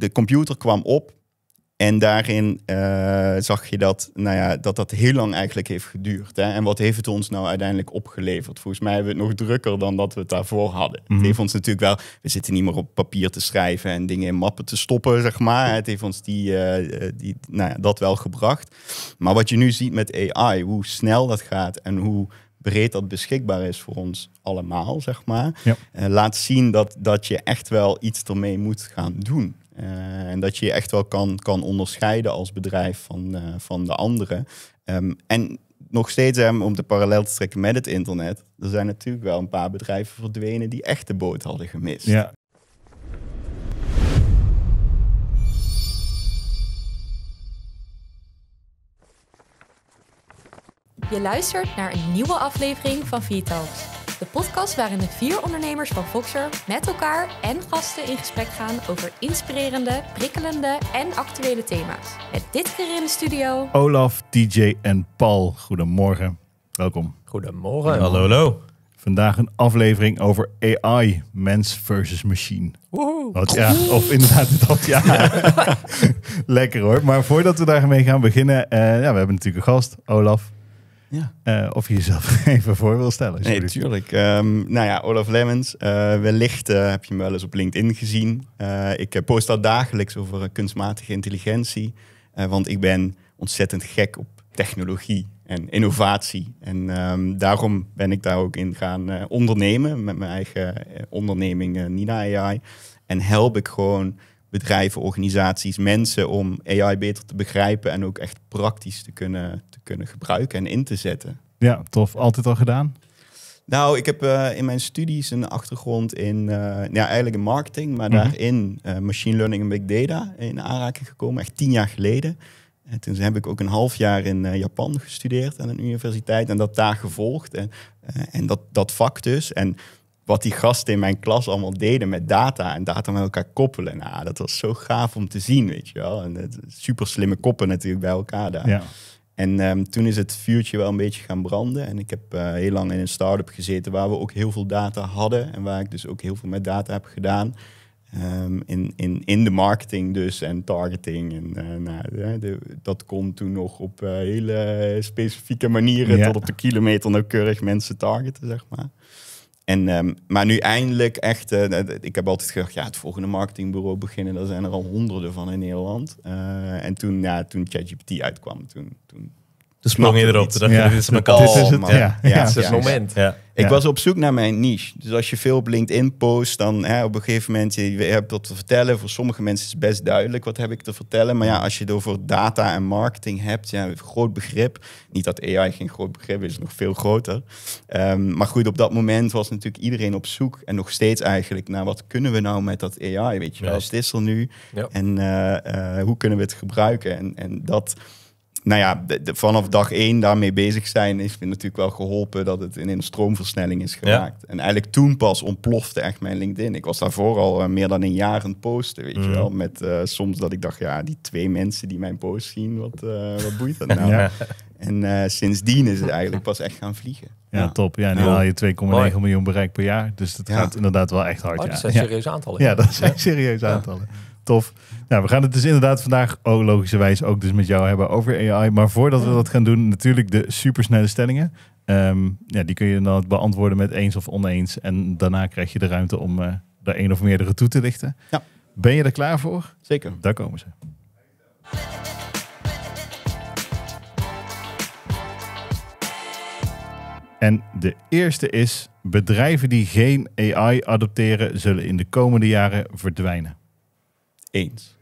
de computer kwam op. En daarin eh, zag je dat, nou ja, dat dat heel lang eigenlijk heeft geduurd. Hè? En wat heeft het ons nou uiteindelijk opgeleverd? Volgens mij hebben we het nog drukker dan dat we het daarvoor hadden. Mhm. Het heeft ons natuurlijk wel, we zitten niet meer op papier te schrijven en dingen in mappen te stoppen, zeg maar. Het heeft ons die, eh, eh, die, nou ja, dat wel gebracht. Maar wat je nu ziet met AI, hoe snel dat gaat en hoe breed dat beschikbaar is voor ons allemaal, zeg maar. laat zien dat, dat je echt wel iets ermee moet gaan doen. Eh, en dat je je echt wel kan, kan onderscheiden als bedrijf van, eh, van de anderen. Ehm, en nog steeds, om de parallel te trekken met het internet, er zijn natuurlijk wel een paar bedrijven verdwenen die echt de boot hadden gemist. Ja. Je luistert naar een nieuwe aflevering van Vitals. De podcast waarin de vier ondernemers van Voxer met elkaar en gasten in gesprek gaan over inspirerende, prikkelende en actuele thema's. Met dit keer in de studio Olaf, DJ en Paul. Goedemorgen. Welkom. Goedemorgen. Hallo, hallo. Vandaag een aflevering over AI, mens versus machine. Woehoe. Wat, ja, of inderdaad, dat ja. Lekker hoor. Maar voordat we daarmee gaan beginnen, eh, ja, we hebben natuurlijk een gast, Olaf. Ja. Eh, of je jezelf even voor wil stellen. Nee, tuurlijk. Ehm, nou ja, Olaf Lemmens. Eh, wellicht eh, heb je me wel eens op LinkedIn gezien. ik post daar dagelijks over kunstmatige intelligentie. want ik ben ontzettend gek op technologie en innovatie. En ehm, daarom ben ik daar ook in gaan ondernemen met mijn eigen onderneming Nina AI. En help ik gewoon bedrijven, organisaties, mensen om AI beter te begrijpen en ook echt praktisch te kunnen, te kunnen gebruiken en in te zetten. Ja, tof. Altijd al gedaan? Nou, ik heb eh, in mijn studies een achtergrond in, eh, ja, eigenlijk in marketing, maar mhm. daarin eh, machine learning en big data in aanraking gekomen, echt tien jaar geleden. En toen heb ik ook een half jaar in Japan gestudeerd aan een universiteit en dat daar gevolgd. En, en dat, dat vak dus. En wat die gasten in mijn klas allemaal deden met data en data met elkaar koppelen. Nou, dat was zo gaaf om te zien, weet je wel. En het, eh, super slimme koppen natuurlijk bij elkaar daar. Ja. En ehm, toen is het vuurtje wel een beetje gaan branden. En ik heb eh, heel lang in een start-up gezeten waar we ook heel veel data hadden. En waar ik dus ook heel veel met data heb gedaan. Ehm, in, in, in de marketing dus en targeting. En, eh, nou, dat kon toen nog op hele specifieke manieren tot op de kilometer nauwkeurig mensen targeten, zeg maar. En, ehm, maar nu eindelijk echt, eh, ik heb altijd gedacht, ja, het volgende marketingbureau beginnen, daar zijn er al honderden van in Nederland. Eh, en toen, ja, toen ChatGPT uitkwam, toen, toen dus sprong je erop. dacht je, dit is mijn kans. Ja, het is het moment. Ik was op zoek naar mijn niche. Dus als je veel op LinkedIn post, dan hè, op een gegeven moment, je, je hebt te vertellen. Voor sommige mensen is het best duidelijk, wat heb ik te vertellen. Maar ja, als je het over data en marketing hebt, ja, groot begrip. Niet dat AI geen groot begrip is, nog veel groter. Ehm, maar goed, op dat moment was natuurlijk iedereen op zoek. En nog steeds eigenlijk naar wat kunnen we nou met dat AI, weet je wel. Het is er nu. En eh, eh, hoe kunnen we het gebruiken? En, en dat nou ja, de, vanaf dag één daarmee bezig zijn, heeft me natuurlijk wel geholpen dat het in een stroomversnelling is geraakt. En eigenlijk toen pas ontplofte echt mijn LinkedIn. Ik was daarvoor al eh, meer dan een jaar aan het posten, weet je mhm. wel. Met eh, soms dat ik dacht, ja, die twee mensen die mijn post zien, wat, eh, wat boeit dat nou? En sindsdien is het eigenlijk pas echt gaan vliegen. Ja, top. Ja, nu haal je 2,9 miljoen bereik per jaar. Dus dat gaat inderdaad wel echt hard. Oh, dat zijn serieuze aantallen. Ja, dat zijn serieuze aantallen tof. Nou, we gaan het dus inderdaad vandaag oh, logischerwijs ook dus met jou hebben over AI. Maar voordat we dat gaan doen, natuurlijk de supersnelle stellingen. Ehm, ja, die kun je dan beantwoorden met eens of oneens. En daarna krijg je de ruimte om eh, daar één of meerdere toe te lichten. Ja. Ben je er klaar voor? Zeker. Daar komen ze. En de eerste is: bedrijven die geen AI adopteren, zullen in de komende jaren verdwijnen eens.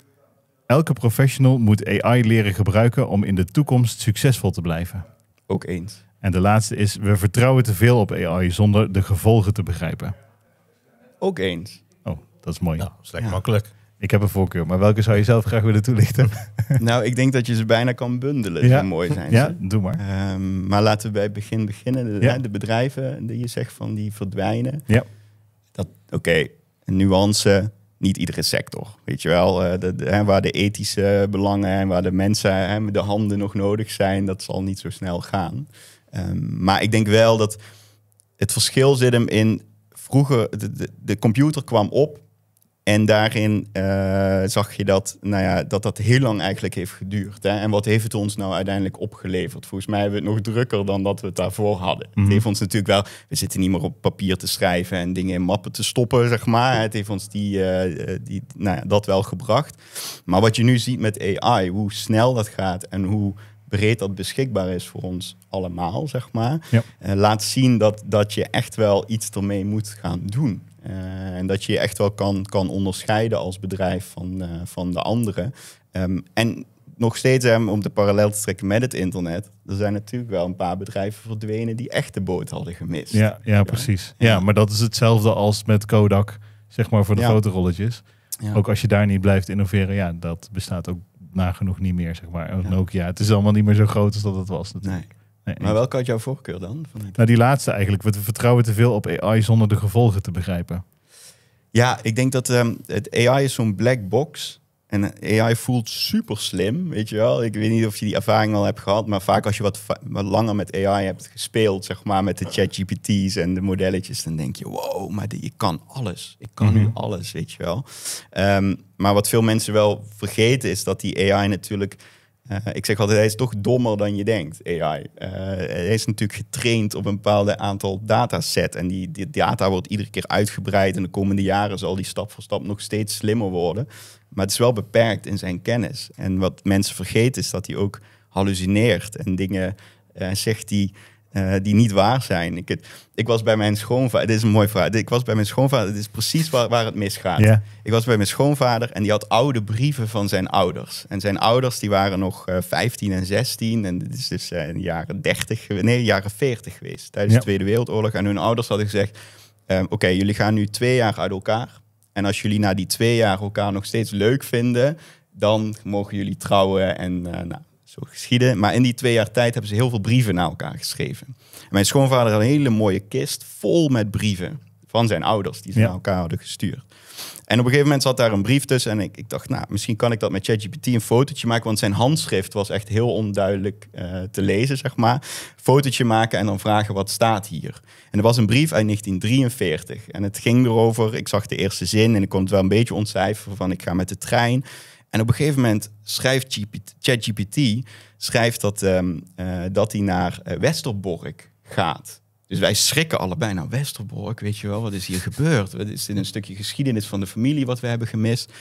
Elke professional moet AI leren gebruiken om in de toekomst succesvol te blijven. Ook eens. En de laatste is, we vertrouwen te veel op AI zonder de gevolgen te begrijpen. Ook eens. Oh, dat is mooi. Nou, dat is lekker makkelijk. Ik heb een voorkeur, maar welke zou je zelf graag willen toelichten? nou, ik denk dat je ze bijna kan bundelen. Ja. mooi zijn ze. Ja, doe maar. Ehm, maar laten we bij het begin beginnen. De, ja. de bedrijven die je zegt van die verdwijnen. Ja. Dat, oké, okay, nuance niet iedere sector. Weet je wel, eh, waar de ethische belangen en waar de mensen en de handen nog nodig zijn, dat zal niet zo snel gaan. Ehm, maar ik denk wel dat het verschil zit hem in vroeger, de, de computer kwam op en daarin eh, zag je dat, nou ja, dat dat heel lang eigenlijk heeft geduurd. Hè? En wat heeft het ons nou uiteindelijk opgeleverd? Volgens mij hebben we het nog drukker dan dat we het daarvoor hadden. Het mhm. heeft ons natuurlijk wel, we zitten niet meer op papier te schrijven en dingen in mappen te stoppen, zeg maar. Het heeft ons die, eh, die, nou ja, dat wel gebracht. Maar wat je nu ziet met AI, hoe snel dat gaat en hoe breed dat beschikbaar is voor ons allemaal, zeg maar. Eh, laat zien dat, dat je echt wel iets ermee moet gaan doen. Uh, en dat je je echt wel kan, kan onderscheiden als bedrijf van, eh, van de anderen. Ehm, en nog steeds, om de parallel te trekken met het internet, er zijn natuurlijk wel een paar bedrijven verdwenen die echt de boot hadden gemist. Ja, ja precies. Ja. maar dat is hetzelfde als met Kodak, zeg maar voor de ja. rolletjes. Ja. Ook als je daar niet blijft innoveren, ja, dat bestaat ook nagenoeg niet meer, zeg maar. Nokia, het is allemaal niet meer zo groot als dat het was natuurlijk. Nee. maar welke had jouw voorkeur dan? Nou, die laatste eigenlijk. We vertrouwen te veel op AI zonder de gevolgen te begrijpen. Ja, ik denk dat ehm, het AI is zo'n black box. En eh, AI voelt super slim, weet je wel. Ik weet niet of je die ervaring al hebt gehad, maar vaak als je wat, langer met AI hebt gespeeld, zeg maar, met de ChatGPT's en de modelletjes, dan denk je, wow, maar ik kan alles. Ik kan nu mhm. alles, weet je wel. Ehm, maar wat veel mensen wel vergeten is dat die AI natuurlijk eh, ik zeg altijd, hij is toch dommer dan je denkt, AI. Eh, hij is natuurlijk getraind op een bepaald aantal dataset. En die, die, data wordt iedere keer uitgebreid. En de komende jaren zal die stap voor stap nog steeds slimmer worden. Maar het is wel beperkt in zijn kennis. En wat mensen vergeten is dat hij ook hallucineert en dingen eh, zegt die eh, die niet waar zijn. Ik, het, ik was bij mijn schoonvader, dit is een mooi verhaal. Ik was bij mijn schoonvader, dit is precies waar, waar het misgaat. Ik was bij mijn schoonvader en die had oude brieven van zijn ouders. En zijn ouders die waren nog 15 eh, en 16 en dit is dus eh, in de jaren 30, nee, jaren 40 geweest tijdens de Tweede Wereldoorlog. En hun ouders hadden gezegd, ehm, oké, jullie gaan nu twee jaar uit elkaar. En als jullie na die twee jaar elkaar nog steeds leuk vinden, dan mogen jullie trouwen en nou, zo geschieden. Maar in die twee jaar tijd hebben ze heel veel brieven naar elkaar geschreven. En mijn schoonvader had een hele mooie kist vol met brieven van zijn ouders die ze naar elkaar hadden gestuurd. En op een gegeven moment zat daar een brief tussen en ik, ik dacht, nou, misschien kan ik dat met ChatGPT een fotootje maken, want zijn handschrift was echt heel onduidelijk eh, te lezen, zeg maar. Fotootje maken en dan vragen wat staat hier. En er was een brief uit 1943 en het ging erover, ik zag de eerste zin en ik kon het wel een beetje ontcijferen van ik ga met de trein en op een gegeven moment schrijft ChatGPT schrijft dat, ehm, eh, dat hij naar eh, Westerbork gaat. Dus wij schrikken allebei naar nou, Westerbork, weet je wel, wat is hier gebeurd? Wat is dit een stukje geschiedenis van de familie wat we hebben gemist?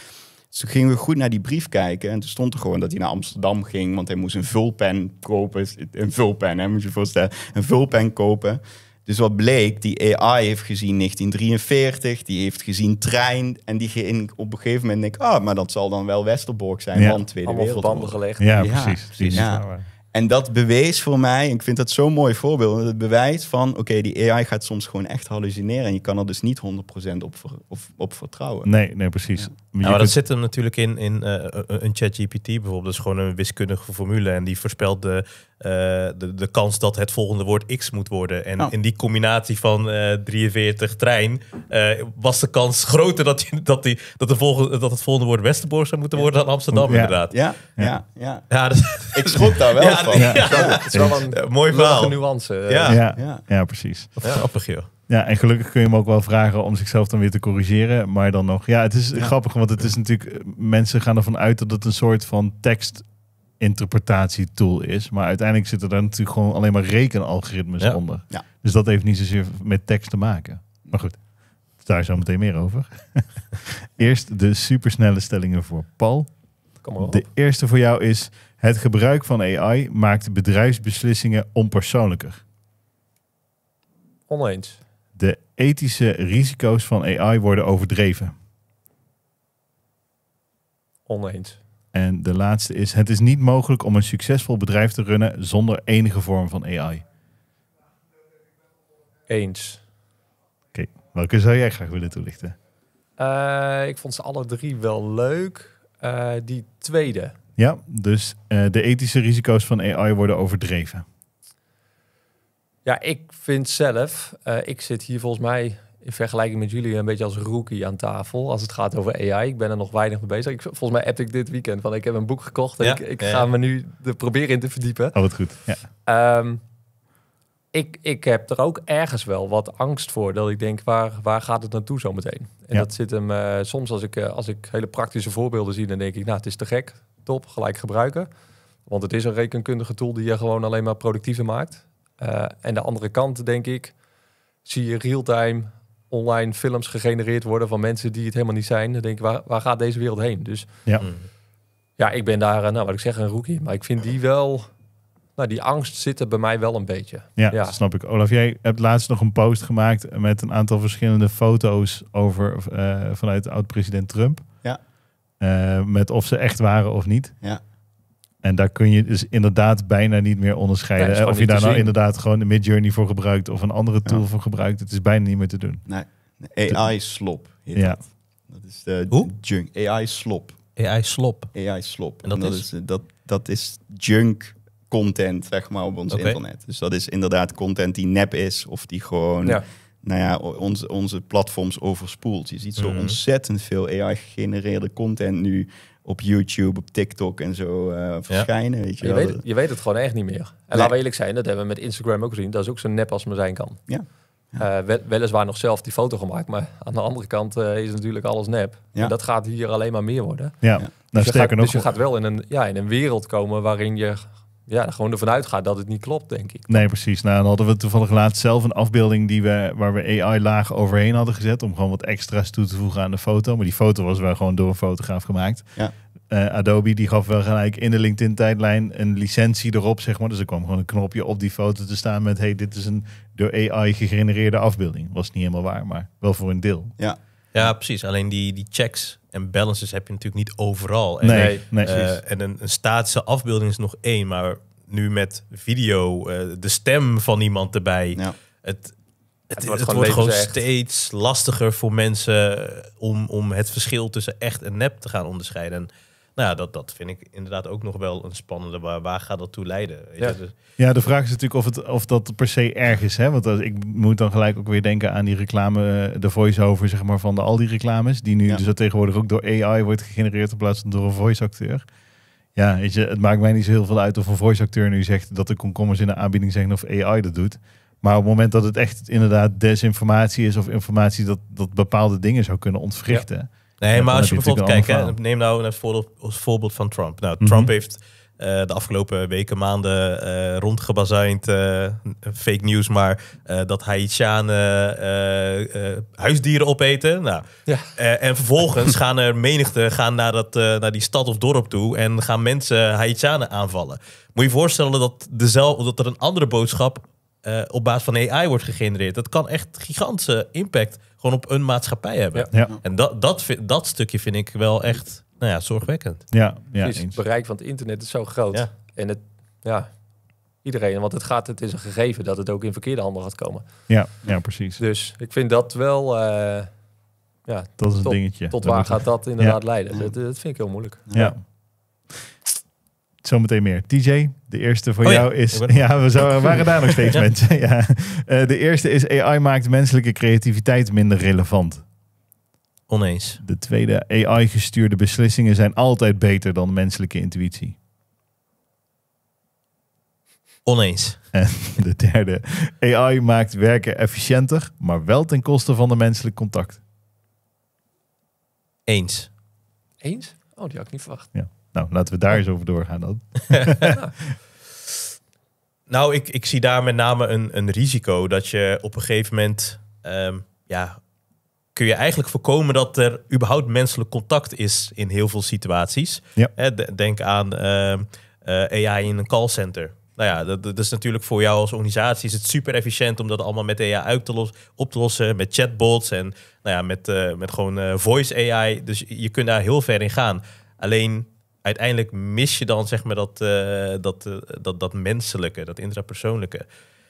Dus toen gingen we goed naar die brief kijken en toen stond er gewoon dat hij naar Amsterdam ging, want hij moest een vulpen kopen. Een vulpen, hè, moet je je voorstellen. Een vulpen kopen. Dus wat bleek, die AI heeft gezien 1943, die heeft gezien trein. En die ging op een gegeven moment denk ah, maar dat zal dan wel Westerbork zijn ja. van Tweede Allemaal Wereldoorlog. gelegd. Ja, precies. precies. Ja. En dat bewees voor mij, en ik vind dat zo'n mooi voorbeeld, het bewijs van, oké, die AI gaat soms gewoon echt hallucineren en je kan er dus niet 100% op, ver, op, op vertrouwen. Nee, nee, precies. Nou, maar dat zit hem natuurlijk in, in uh, een ChatGPT bijvoorbeeld. Dat is gewoon een wiskundige formule. En die voorspelt de, de, de, kans dat het volgende woord X moet worden. En oh. in die combinatie van 43 trein was de kans groter dat, die, dat, die, dat, de volgende, dat het volgende woord Westerbork zou moeten worden dan Amsterdam, inderdaad. Ja, ja, ja. ja. Dus Ik schrok daar wel ja, van. Het is wel een mooie nuance. Ja. Ja. precies. Wat grappig, joh. Ja, en gelukkig kun je hem ook wel vragen om zichzelf dan weer te corrigeren. Maar dan nog. Ja, het is grappig, want het is natuurlijk. Mensen gaan ervan uit dat het een soort van tekstinterpretatietool is. Maar uiteindelijk zitten daar natuurlijk gewoon alleen maar rekenalgoritmes onder. Ja. Dus dat heeft niet zozeer met tekst te maken. Maar goed, daar zo meteen meer over. Eerst de supersnelle stellingen voor Paul. Kom maar op. De eerste voor jou is: het gebruik van AI maakt bedrijfsbeslissingen onpersoonlijker. Oneens ethische risico's van AI worden overdreven? Oneens. En de laatste is: het is niet mogelijk om een succesvol bedrijf te runnen zonder enige vorm van AI. Eens. Oké, welke zou jij graag willen toelichten? Eh, ik vond ze alle drie wel leuk. Eh, die tweede. Ja, dus eh, de ethische risico's van AI worden overdreven. Ja, ik vind zelf, eh, ik zit hier volgens mij in vergelijking met jullie een beetje als rookie aan tafel als het gaat over AI. Ik ben er nog weinig mee bezig. Ik, volgens mij heb ik dit weekend van ik heb een boek gekocht en ik, ik ga me nu de proberen in te verdiepen. Oh, wat goed. Ehm, ik, ik heb er ook ergens wel wat angst voor dat ik denk waar, waar gaat het naartoe zo meteen? En dat zit hem eh, soms als ik, eh, als ik hele praktische voorbeelden zie, dan denk ik nou het is te gek, top, gelijk gebruiken. Want het is een rekenkundige tool die je gewoon alleen maar productiever maakt. Eh, en de andere kant, denk ik, zie je real-time online films gegenereerd worden van mensen die het helemaal niet zijn. Dan denk ik, waar, waar gaat deze wereld heen? Dus ja, mm. ja ik ben daar, eh, nou wat ik zeg, een rookie. Maar ik vind die wel, nou die angst zit er bij mij wel een beetje. Ja, snap ik. Olaf, jij hebt laatst nog een post gemaakt met een aantal verschillende foto's over eh, vanuit oud-president Trump. Ja. met of ze echt waren of niet. Ja. En daar kun je dus inderdaad bijna niet meer onderscheiden. of je daar nou inderdaad gewoon een Midjourney voor gebruikt of een andere tool voor gebruikt. Het is bijna niet meer te doen. Nee, AI-slop. Ja. Dat. dat is de Hoe? junk. AI-slop. AI-slop. AI-slop. En dat, is... Eh, dat, dat is junk content, zeg maar, op ons internet. Dus dat is inderdaad content die nep is of die gewoon... Ja nou ja, onze, onze platforms overspoelt. Je ziet zo mhm. ontzettend veel AI-gegenereerde content nu op YouTube, op TikTok en zo eh, verschijnen. Weet je, je, weet, je, weet, het gewoon echt niet meer. En laat laten we eerlijk zijn, dat hebben we met Instagram ook gezien. Dat is ook zo nep als men zijn kan. Ja. ja. Uh, weliswaar nog zelf die foto gemaakt, maar aan de andere kant eh, is natuurlijk alles nep. Ja. En dat gaat hier alleen maar meer worden. Ja. Nou, dus, je, gaat, dus je gaat wel in een, ja, in een wereld komen waarin je ja, gewoon ervan uitgaat dat het niet klopt, denk ik. Nee, precies. Nou, dan hadden we toevallig laatst zelf een afbeelding die we, waar we AI-laag overheen hadden gezet. om gewoon wat extra's toe te voegen aan de foto. Maar die foto was wel gewoon door een fotograaf gemaakt. Ja. Eh, Adobe die gaf wel gelijk in de LinkedIn-tijdlijn een licentie erop, zeg maar. Dus er kwam gewoon een knopje op die foto te staan met: hey, dit is een door AI gegenereerde afbeelding. Was niet helemaal waar, maar wel voor een deel. Ja, ja, precies. Alleen die, die checks en balances heb je natuurlijk niet overal. En, nee, nee eh, En een, een statische afbeelding is nog één, maar nu met video, eh, de stem van iemand erbij. Ja. Het, het, het, wordt, gewoon, steeds lastiger voor mensen eh, om, om het verschil tussen echt en nep te gaan onderscheiden. Nou ja, dat, dat vind ik inderdaad ook nog wel een spannende. Waar, waar gaat dat toe leiden? Ja. Dus- ja, de vraag is natuurlijk of, het, of dat per se erg is. Hè? Want als, eh, ik moet dan gelijk ook weer denken aan die reclame, eh, de voice-over zeg maar, van de, al die reclames. Die nu dus tegenwoordig ook door AI wordt gegenereerd in plaats van door een voice-acteur. Ja, weet je, het maakt mij niet zo heel veel uit of een voice-acteur nu zegt dat de komkommers in de aanbieding zeggen of AI dat doet. Maar op het moment dat het echt inderdaad desinformatie is of informatie dat, dat bepaalde dingen zou kunnen ontwrichten. Nee, maar als je bijvoorbeeld kijkt, neem nou een voorbeeld, voorbeeld van Trump. Nou, mhm. Trump heeft eh, de afgelopen weken, maanden uh, rondgebazuind, eh, fake news, maar dat Haitianen huisdieren opeten. Nou, ja. en vervolgens gaan er menigte gaan naar, dat, naar die stad of dorp toe en gaan mensen Haitianen aanvallen. Moet je je voorstellen dat, dezelfde, dat er een andere boodschap op basis van AI wordt gegenereerd. Dat kan echt gigantische impact gewoon op een maatschappij hebben. En dat, dat, dat stukje vind ik wel echt nou ja, zorgwekkend. Ja, ja het bereik van het internet is zo groot. En het, ja, iedereen, want het, gaat, het is een gegeven dat het ook in verkeerde handen gaat komen. Ja, ja precies. Dus ik vind dat wel... Eh, ja, dat is tot, dingetje. Tot waar gaat dat inderdaad leiden? Dat, dat, vind ik heel moeilijk. Ja. Zometeen meer. TJ, de eerste voor oh jou is. Ja, we waren daar nog steeds ja. mensen. Ja. Eh, de eerste is: AI maakt menselijke creativiteit minder relevant. Oneens. De tweede: AI-gestuurde beslissingen zijn altijd beter dan menselijke intuïtie. Oneens. En de derde: AI maakt werken efficiënter, maar wel ten koste van de menselijk contact. Eens. Eens? Oh, die had ik niet verwacht. Ja. Nou, laten we daar eens over doorgaan dan. nou, ik, ik zie daar met name een, een risico dat je op een gegeven moment, ehm, ja, kun je eigenlijk voorkomen dat er überhaupt menselijk contact is in heel veel situaties. Ja. denk aan ehm, eh, AI in een callcenter. Nou ja, dat, is natuurlijk voor jou als organisatie is het super efficiënt om dat allemaal met AI uit te los, op te lossen, met chatbots en nou ja, met, eh, met gewoon eh, voice AI. Dus je kunt daar heel ver in gaan. Alleen uiteindelijk mis je dan zeg maar dat, eh, dat, eh, dat, dat menselijke, dat intrapersoonlijke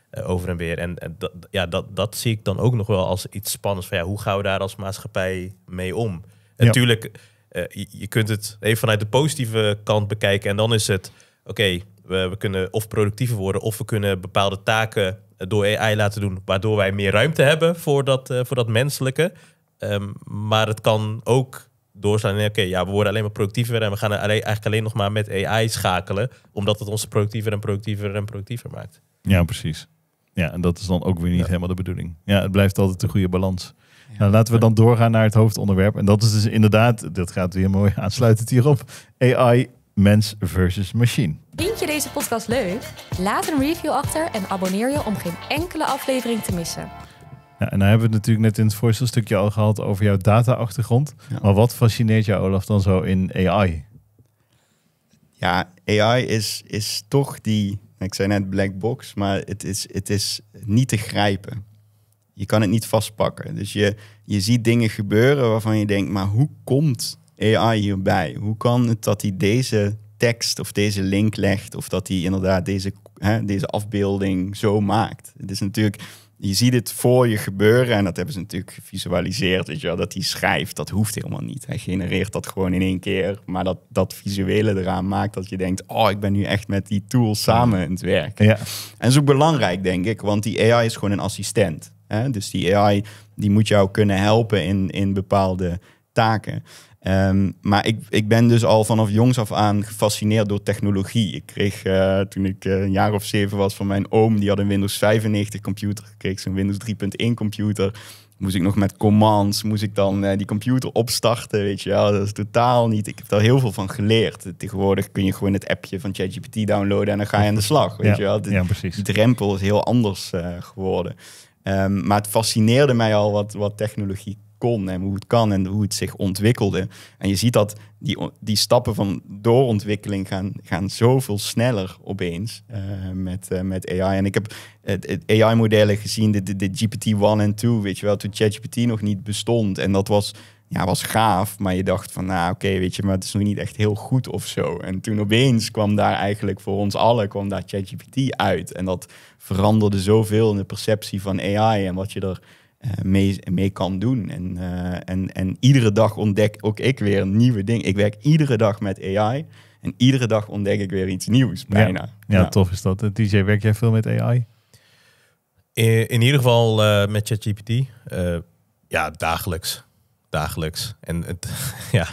eh, over en weer. En, en dat, ja, dat, dat zie ik dan ook nog wel als iets spannends. Van, ja, hoe gaan we daar als maatschappij mee om? Natuurlijk, je, je, kunt het even vanuit de positieve kant bekijken. En dan is het, oké, we, we, kunnen of productiever worden... of we kunnen bepaalde taken door AI laten doen... waardoor wij meer ruimte hebben voor dat, voor dat menselijke. Ehm, maar het kan ook doorslaan. En oké, ja, we worden alleen maar productiever en we gaan alleen, eigenlijk alleen nog maar met AI schakelen, omdat het ons productiever en productiever en productiever maakt. Ja, precies. Ja, en dat is dan ook weer niet helemaal de bedoeling. Ja, het blijft altijd een goede balans. Nou, laten we dan doorgaan naar het hoofdonderwerp. En dat is dus inderdaad, dat gaat weer mooi aansluitend hierop, AI mens versus machine. Vind je deze podcast leuk? Laat een review achter en abonneer je om geen enkele aflevering te missen. Ja, en dan hebben we het natuurlijk net in het voorste stukje al gehad over jouw data-achtergrond. Maar wat fascineert jou, Olaf, dan zo in AI? Ja, AI is, is toch die, ik zei net black box, maar het is, het is niet te grijpen. Je kan het niet vastpakken. Dus je, je ziet dingen gebeuren waarvan je denkt, maar hoe komt AI hierbij? Hoe kan het dat hij deze tekst of deze link legt of dat hij inderdaad deze, hè, deze afbeelding zo maakt? Het is natuurlijk je ziet het voor je gebeuren. En dat hebben ze natuurlijk gevisualiseerd. Weet je wel, dat hij schrijft, dat hoeft helemaal niet. Hij genereert dat gewoon in één keer. Maar dat, dat visuele eraan maakt dat je denkt... oh, ik ben nu echt met die tool samen aan het werk. Ja. En dat is ook belangrijk, denk ik. Want die AI is gewoon een assistent. Hè? Dus die AI die moet jou kunnen helpen in, in bepaalde taken. Ehm, maar ik, ik ben dus al vanaf jongs af aan gefascineerd door technologie. Ik kreeg eh, toen ik eh, een jaar of zeven was van mijn oom, die had een Windows 95 computer. gekregen. kreeg zo'n Windows 3.1 computer. Moest ik nog met commands, moest ik dan eh, die computer opstarten, weet je wel. Dat is totaal niet... Ik heb daar heel veel van geleerd. Tegenwoordig kun je gewoon het appje van ChatGPT downloaden en dan ga je aan de slag, weet je wel. De, Die drempel is heel anders geworden. Ehm, maar het fascineerde mij al wat, wat technologie kon en hoe het kan en hoe het zich ontwikkelde. En je ziet dat die, die stappen van doorontwikkeling gaan, gaan zoveel sneller opeens eh, met, eh, met AI. En ik heb het, AI-modellen gezien, de, de, de GPT-1 en 2, weet je wel, toen ChatGPT nog niet bestond. En dat was, ja, was gaaf, maar je dacht van, nou oké, weet je, maar het is nog niet echt heel goed of zo. En toen opeens kwam daar eigenlijk voor ons allen, kwam daar ChatGPT uit. En dat veranderde zoveel in de perceptie van AI en wat je er eh, mee, mee kan doen. En, eh, en, en iedere dag ontdek ook ik weer een nieuwe ding. Ik werk iedere dag met AI. En iedere dag ontdek ik weer iets nieuws, bijna. Ja, tof is dat. DJ, eh, werk jij veel met AI? In, in ieder geval met ChatGPT. ja, dagelijks. Dagelijks. En het, ja,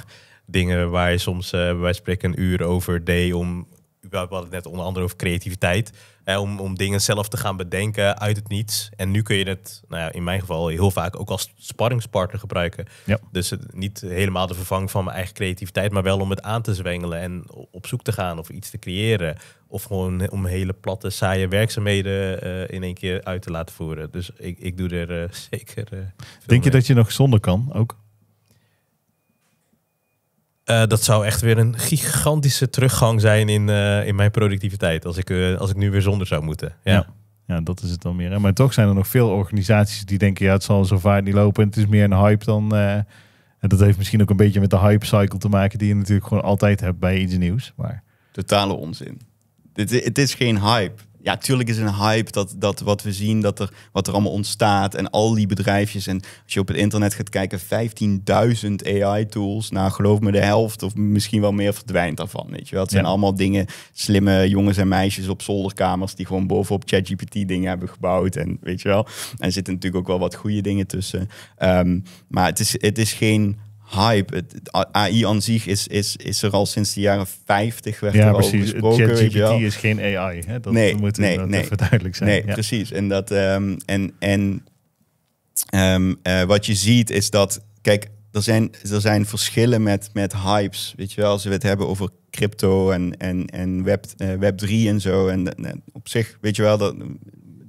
dingen waar je soms, uh, wij spreken een uur over deed om, we hadden het net onder andere over creativiteit. Hè, om, om dingen zelf te gaan bedenken uit het niets. En nu kun je het, nou ja, in mijn geval, heel vaak ook als sparringspartner gebruiken. Ja. Dus het, niet helemaal de vervanging van mijn eigen creativiteit, maar wel om het aan te zwengelen en op zoek te gaan of iets te creëren. Of gewoon om hele platte, saaie werkzaamheden eh, in één keer uit te laten voeren. Dus ik, ik doe er eh, zeker. Eh, Denk je dat je nog zonder kan ook? Eh, dat zou echt weer een gigantische teruggang zijn in, eh, in mijn productiviteit. Als ik, eh, als ik nu weer zonder zou moeten. Ja. ja. dat is het dan meer. Maar toch zijn er nog veel organisaties die denken: ja, het zal zo vaak niet lopen. het is meer een hype dan. en dat heeft misschien ook een beetje met de hype cycle te maken, die je natuurlijk gewoon altijd hebt bij iets nieuws. Maar... Totale onzin. Dit, het is geen hype ja, tuurlijk is een hype dat, dat wat we zien, dat er, wat er allemaal ontstaat en al die bedrijfjes. En als je op het internet gaat kijken, 15.000 AI-tools. Nou, geloof me, de helft of misschien wel meer verdwijnt daarvan. Weet je wel? Het zijn allemaal dingen, slimme jongens en meisjes op zolderkamers die gewoon bovenop ChatGPT dingen hebben gebouwd. En weet je wel, en er zitten natuurlijk ook wel wat goede dingen tussen. Ehm, maar het is, het is geen hype. Het, AI aan zich is, is, is er al sinds de jaren 50 werd ja, er over gesproken. ChatGPT is geen AI. Hè? Dat nee, moet nee, nee. duidelijk zijn. Nee, precies. En, dat, ehm, en, en ehm, eh, wat je ziet is dat... Kijk, er zijn, er zijn verschillen met, met hypes. Weet je wel, als we het hebben over crypto en, en, en web, eh, web 3 en zo. En, en, op zich, weet je wel, dat,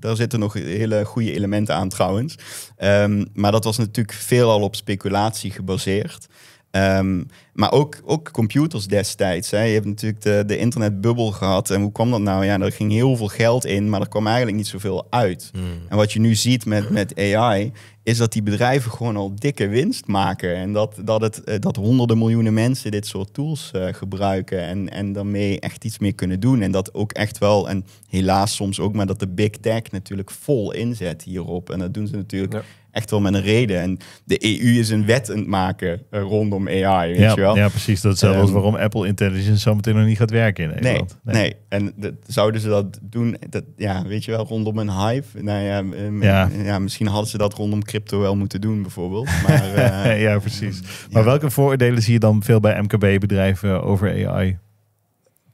daar zitten nog hele goede elementen aan trouwens. Ehm, maar dat was natuurlijk veelal op speculatie gebaseerd. Ehm, maar ook, ook computers destijds. Hè. Je hebt natuurlijk de, de internetbubbel gehad. En hoe kwam dat nou? Ja, er ging heel veel geld in, maar er kwam eigenlijk niet zoveel uit. Hmm. En wat je nu ziet met, met AI, is dat die bedrijven gewoon al dikke winst maken. En dat, dat, het, eh, dat honderden miljoenen mensen dit soort tools eh, gebruiken. En, en daarmee echt iets meer kunnen doen. En dat ook echt wel, en helaas soms ook, maar dat de big tech natuurlijk vol inzet hierop. En dat doen ze natuurlijk echt wel met een reden. En de EU is een wet aan het maken eh, rondom AI, weet ja, je wel. Ja, precies. Dat is zelfs ehm, waarom Apple Intelligence zometeen nog niet gaat werken in Nederland. Nee, nee. en dat, zouden ze dat doen, dat, ja, weet je wel, rondom een hype Nou ja, ja. misschien hadden ze dat rondom crypto wel moeten doen, bijvoorbeeld. Maar, eh, ja, precies. Maar welke voordelen zie je dan veel bij MKB-bedrijven over AI?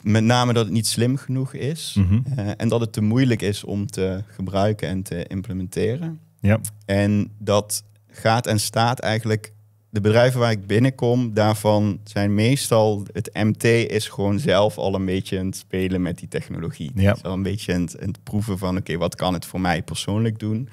met name dat het niet slim genoeg is mhm. eh, en dat het te moeilijk is om te gebruiken en te implementeren. Ja. En dat gaat en staat eigenlijk. De bedrijven waar ik binnenkom, daarvan zijn meestal het MT is gewoon zelf al een beetje aan het spelen met die technologie. Ja. al een beetje aan het, het proeven van oké, wat kan het voor mij persoonlijk doen?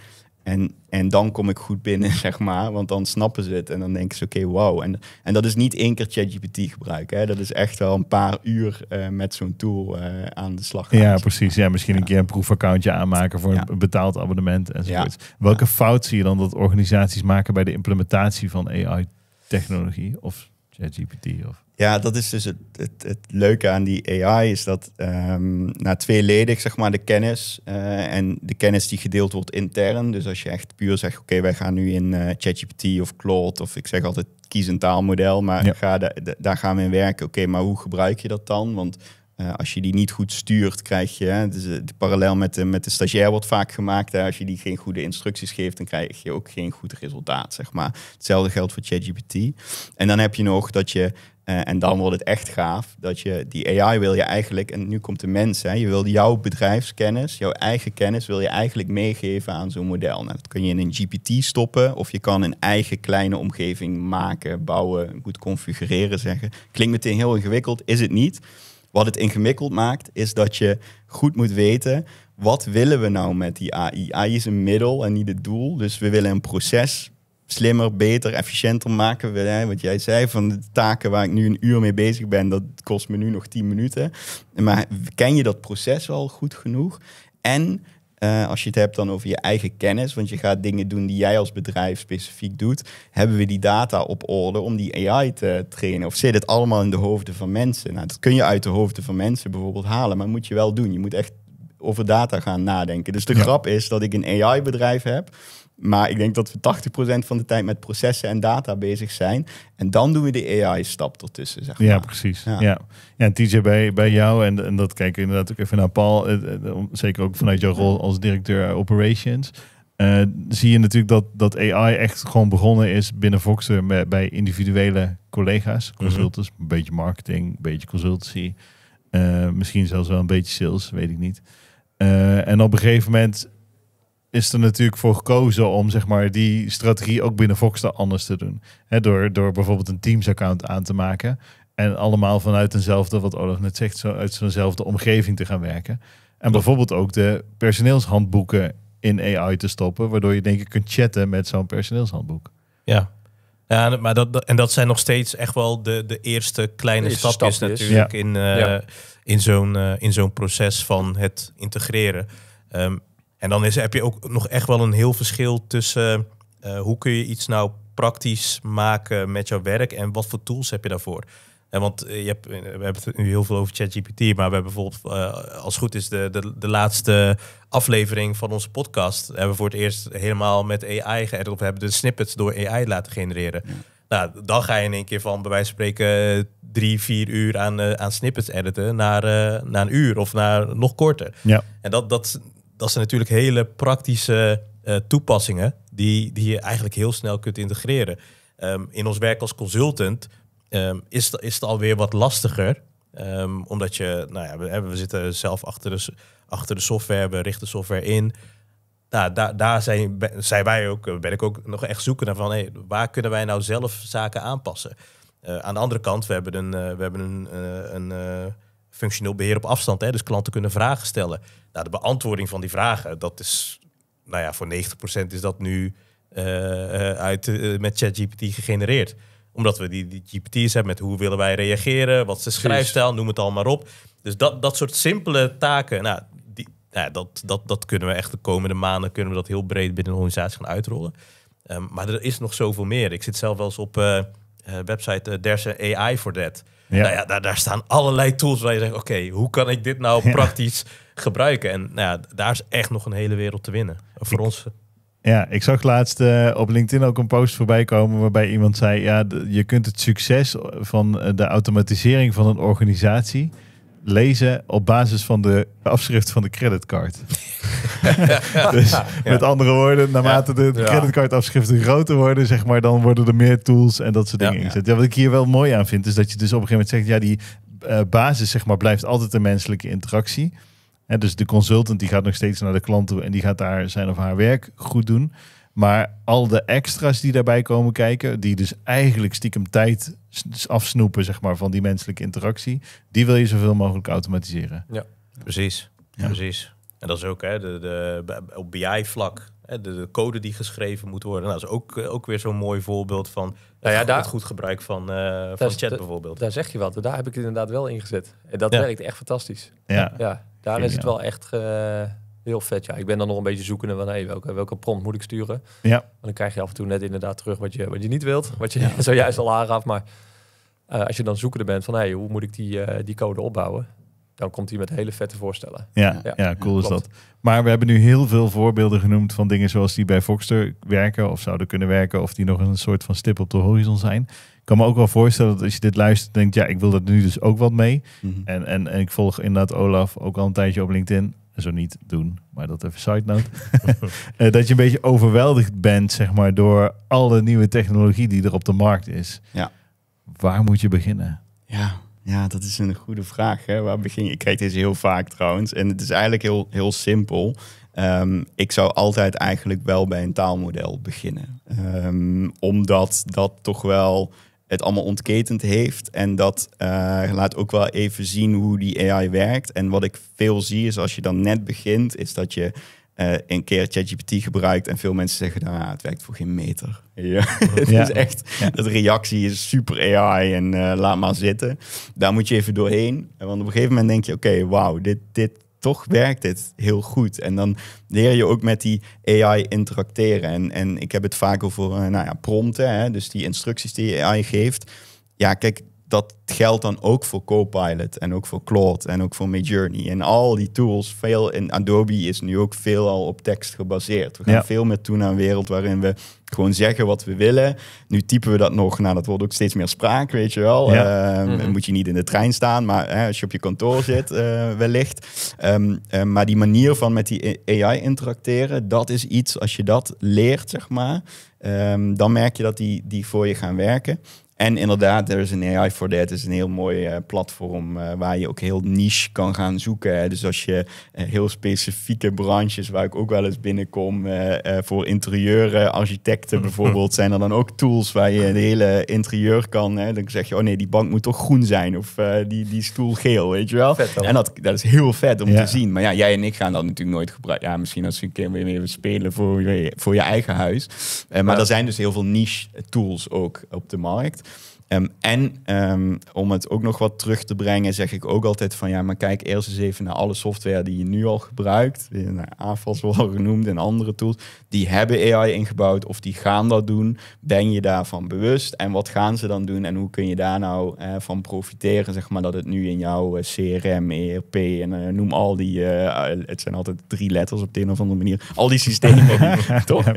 En, en dan kom ik goed binnen, zeg maar. Want dan snappen ze het. En dan denken ze, oké, wauw. En, en dat is niet één keer ChatGPT gebruiken. Hè. Dat is echt wel een paar uur eh, met zo'n tool eh, aan de slag gaan. Ja, precies. Ja, misschien een keer een proefaccountje aanmaken voor een betaald abonnement enzovoort. Ja. Welke fout zie je dan dat organisaties maken bij de implementatie van AI-technologie? Of ChatGPT? Of? Ja, dat is dus het, het, het, leuke aan die AI, is dat um, na tweeledig, zeg maar, de kennis eh, en de kennis die gedeeld wordt intern. Dus als je echt puur zegt, oké, wij gaan nu in eh, ChatGPT of Claude, of ik zeg altijd kies een taalmodel, maar ga da daar gaan we in werken. Oké, maar hoe gebruik je dat dan? Want eh, als je die niet goed stuurt, krijg je, dus, eh, de parallel met de, met de stagiair wordt vaak gemaakt, hè, als je die geen goede instructies geeft, dan krijg je ook geen goed resultaat, zeg maar. Hetzelfde geldt voor ChatGPT. En dan heb je nog dat je, eh, en dan wordt het echt gaaf, dat je die AI wil je eigenlijk, en nu komt de mens, hè, je wil jouw bedrijfskennis, jouw eigen kennis, wil je eigenlijk meegeven aan zo'n model. Nou, dat kun je in een GPT stoppen, of je kan een eigen kleine omgeving maken, bouwen, goed configureren, zeggen. Klinkt meteen heel ingewikkeld, is het niet. Wat het ingewikkeld maakt, is dat je goed moet weten wat willen we nou met die AI? AI is een middel en niet het doel. Dus we willen een proces slimmer, beter, efficiënter maken. Wat jij zei van de taken waar ik nu een uur mee bezig ben, dat kost me nu nog 10 minuten. Maar ken je dat proces al goed genoeg? En eh, als je het hebt dan over je eigen kennis, want je gaat dingen doen die jij als bedrijf specifiek doet. Hebben we die data op orde om die AI te trainen? Of zit het allemaal in de hoofden van mensen? Nou, dat kun je uit de hoofden van mensen bijvoorbeeld halen, maar moet je wel doen. Je moet echt over data gaan nadenken. Dus de grap is dat ik een AI-bedrijf heb maar ik denk dat we 80% van de tijd met processen en data bezig zijn. En dan doen we de AI-stap ertussen, zeg maar. Ja, precies. Ja, ja. ja TJ, bij, jou, en, en dat kijk ik inderdaad ook even naar Paul, eh, eh, eh, zeker ook vanuit jouw rol als directeur operations, zie je natuurlijk dat, dat AI echt gewoon begonnen is binnen Voxer bij individuele collega's, mhm. consultants, een beetje marketing, een beetje consultancy, misschien zelfs wel een beetje sales, weet ik niet. en op een gegeven moment is er natuurlijk voor gekozen om zeg maar, die strategie ook binnen Fox anders te doen. door, door bijvoorbeeld een Teams-account aan te maken. En allemaal vanuit eenzelfde, wat Olaf net zegt, zo, uit zo'nzelfde omgeving te gaan werken. En bijvoorbeeld ook de personeelshandboeken in AI te stoppen. Waardoor je denk ik kunt chatten met zo'n personeelshandboek. Ja, ja, maar dat, en dat zijn nog steeds echt wel de, de eerste kleine stapjes, natuurlijk in, eh, in zo'n eh, in zo'n proces van het integreren. Um, en dan is, heb je ook nog echt wel een heel verschil tussen eh, hoe kun je iets nou praktisch maken met jouw werk en wat voor tools heb je daarvoor. En eh, want eh, je hebt, we hebben het nu heel veel over ChatGPT, maar we hebben bijvoorbeeld, uh, als goed is, de, de, de laatste aflevering van onze podcast hebben we voor het eerst helemaal met AI geëdit. Of we hebben de snippets door AI laten genereren. Nou, dan ga je in één keer van, bij wijze van spreken, drie, vier uur aan, aan snippets editen naar, naar een uur of naar nog korter. Ja. En dat, dat, dat zijn natuurlijk hele praktische eh, toepassingen die, die je eigenlijk heel snel kunt integreren. Ehm, in ons werk als consultant um, is, is het alweer wat lastiger. Ehm, omdat je, nou ja, we, we zitten zelf achter de, achter de software, we richten software in. Nou, daar, daar zijn, zijn, wij ook, eh, ben ik ook nog echt zoeken naar van hey, waar kunnen wij nou zelf zaken aanpassen. Eh, aan de andere kant, we hebben een, we hebben een, een functioneel beheer op afstand. Hè, dus klanten kunnen vragen stellen. Nou, de beantwoording van die vragen, dat is, nou ja, voor 90% is dat nu eh, eh, uit, eh, met ChatGPT gegenereerd. Omdat we die, die GPT's hebben met hoe willen wij reageren, wat is de schrijfstijl, noem het al maar op. Dus dat, dat soort simpele taken, nou, die, nou, dat, dat, dat kunnen we echt de komende maanden kunnen we dat heel breed binnen de organisatie gaan uitrollen. Ehm, maar er is nog zoveel meer. Ik zit zelf wel eens op website uh, There's AI for That. Nou ja, daar, staan allerlei tools waar je zegt, oké, hoe kan ik dit nou praktisch gebruiken. En nou ja, daar is echt nog een hele wereld te winnen. Voor ons. Ja, ik zag laatst eh, op LinkedIn ook een post voorbij komen waarbij iemand zei: ja, je kunt het succes van eh, de automatisering van een organisatie lezen op basis van de afschrift van de creditcard. dus met andere woorden, naarmate de creditcardafschriften groter worden, zeg maar, dan worden er meer tools en dat soort dingen ingezet. Ja, wat ik hier wel mooi aan vind, is dat je dus op een gegeven moment zegt, ja, die eh, basis zeg maar, blijft altijd een menselijke interactie dus de consultant die gaat nog steeds naar de klant toe en die gaat daar zijn of haar werk goed doen. Maar al de extra's die daarbij komen kijken, die dus eigenlijk stiekem tijd afsnoepen zeg maar, van die menselijke interactie, die wil je zoveel mogelijk automatiseren. Ja, precies. Precies. En dat is ook hè, de, de, op BI-vlak. De, de, code die geschreven moet worden. Nou, dat is ook, ook weer zo'n mooi voorbeeld van nou ja, daar, goed gebruik van, uh, van chat bijvoorbeeld. Daar zeg je wat. Daar heb ik het inderdaad wel ingezet. En dat werkt echt fantastisch. Ja. ja. Daar is het wel echt eh, heel vet. Ja, ik ben dan nog een beetje zoekende van hey, welke, welke prompt moet ik sturen. Ja. Want dan krijg je af en toe net inderdaad terug wat je, wat je niet wilt. Wat je zojuist al aangaf. Maar eh, als je dan zoekende bent van hey, hoe moet ik die, eh, die code opbouwen? Dan komt hij met hele vette voorstellen. Ja, ja. cool is dat. Maar we hebben nu heel veel voorbeelden genoemd van dingen zoals die bij Foxter werken of zouden kunnen werken, of die nog een soort van stip op de horizon zijn kan me ook wel voorstellen dat als je dit luistert, denkt, ja, ik wil dat nu dus ook wat mee. Mhm. en, en, en ik volg inderdaad Olaf ook al een tijdje op LinkedIn. Zo niet doen, maar dat even side note. Eh, dat je een beetje overweldigd bent, zeg maar, door alle nieuwe technologie die er op de markt is. Ja. Waar moet je beginnen? Ja, ja, dat is een goede vraag. Hè? Waar begin je? Ik krijg deze heel vaak trouwens. En het is eigenlijk heel, heel simpel. Ehm, ik zou altijd eigenlijk wel bij een taalmodel beginnen. Ehm, omdat dat toch wel het allemaal ontketend heeft. En dat eh, laat ook wel even zien hoe die AI werkt. En wat ik veel zie is als je dan net begint, is dat je eh, een keer ChatGPT gebruikt en veel mensen zeggen, nou, het werkt voor geen meter. Ja. het is echt, ja. dat reactie is super AI en eh, laat maar zitten. Daar moet je even doorheen. Want op een gegeven moment denk je, oké, wauw, dit, dit toch werkt dit heel goed. En dan leer je ook met die AI interacteren. En, en ik heb het vaak over eh, nou ja, prompten, hè, dus die instructies die AI geeft. Ja, kijk, dat geldt dan ook voor Copilot en ook voor Claude en ook voor Midjourney. En al die tools, veel in Adobe is nu ook veel al op tekst gebaseerd. We gaan veel meer toe naar een wereld waarin we gewoon zeggen wat we willen. Nu typen we dat nog, nou dat wordt ook steeds meer spraak, weet je wel. Eh, mhm. Moet je niet in de trein staan, maar hè, als je op je kantoor zit eh, wellicht. Ehm, eh, maar die manier van met die AI interacteren, dat is iets, als je dat leert, zeg maar... Ehm, dan merk je dat die, die voor je gaan werken. En inderdaad, er is een AI for that. is een heel mooi eh, platform eh, waar je ook heel niche kan gaan zoeken. Dus als je eh, heel specifieke branches, waar ik ook wel eens binnenkom, voor interieurarchitecten architecten mm-hmm. bijvoorbeeld, zijn er dan ook tools waar je de hele interieur kan. Dan zeg je, oh nee, die bank moet toch groen zijn of die, die stoel geel, weet je wel. en dat, dat is heel vet om te zien. Maar ja, jij en ik gaan dat natuurlijk nooit gebruiken. Ja, misschien als we een keer weer spelen voor je, voor je eigen huis. maar er zijn dus heel veel niche tools ook op de markt. Ehm, en ehm, om het ook nog wat terug te brengen, zeg ik ook altijd van ja, maar kijk eerst eens even naar alle software die je nu al gebruikt. Naar nou, AFAS wordt genoemd en andere tools. Die hebben AI ingebouwd of die gaan dat doen. Ben je daarvan bewust? En wat gaan ze dan doen? En hoe kun je daar nou eh, van profiteren? Zeg maar dat het nu in jouw eh, CRM, ERP en eh, noem al die, het zijn altijd drie letters op de een of andere manier. Al die systemen, toch?